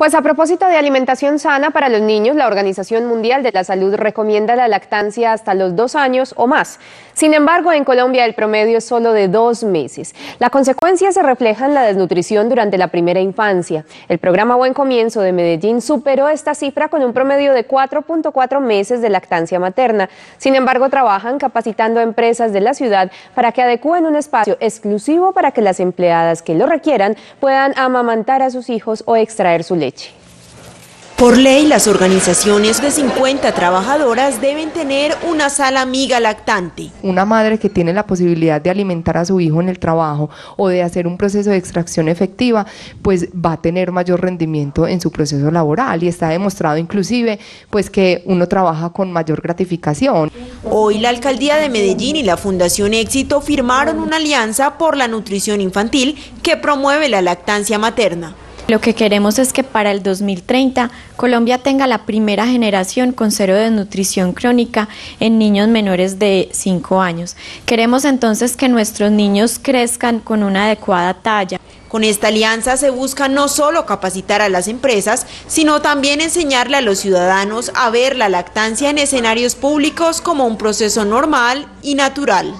Pues a propósito de alimentación sana para los niños, la Organización Mundial de la Salud recomienda la lactancia hasta los dos años o más. Sin embargo, en Colombia el promedio es solo de dos meses. La consecuencia se refleja en la desnutrición durante la primera infancia. El programa Buen Comienzo de Medellín superó esta cifra con un promedio de 4.4 meses de lactancia materna. Sin embargo, trabajan capacitando a empresas de la ciudad para que adecúen un espacio exclusivo para que las empleadas que lo requieran puedan amamantar a sus hijos o extraer su leche. Por ley, las organizaciones de 50 trabajadoras deben tener una sala amiga lactante. Una madre que tiene la posibilidad de alimentar a su hijo en el trabajo o de hacer un proceso de extracción efectiva, pues va a tener mayor rendimiento en su proceso laboral y está demostrado inclusive pues que uno trabaja con mayor gratificación. Hoy la Alcaldía de Medellín y la Fundación Éxito firmaron una alianza por la nutrición infantil que promueve la lactancia materna. Lo que queremos es que para el 2030 Colombia tenga la primera generación con cero de nutrición crónica en niños menores de 5 años. Queremos entonces que nuestros niños crezcan con una adecuada talla. Con esta alianza se busca no solo capacitar a las empresas, sino también enseñarle a los ciudadanos a ver la lactancia en escenarios públicos como un proceso normal y natural.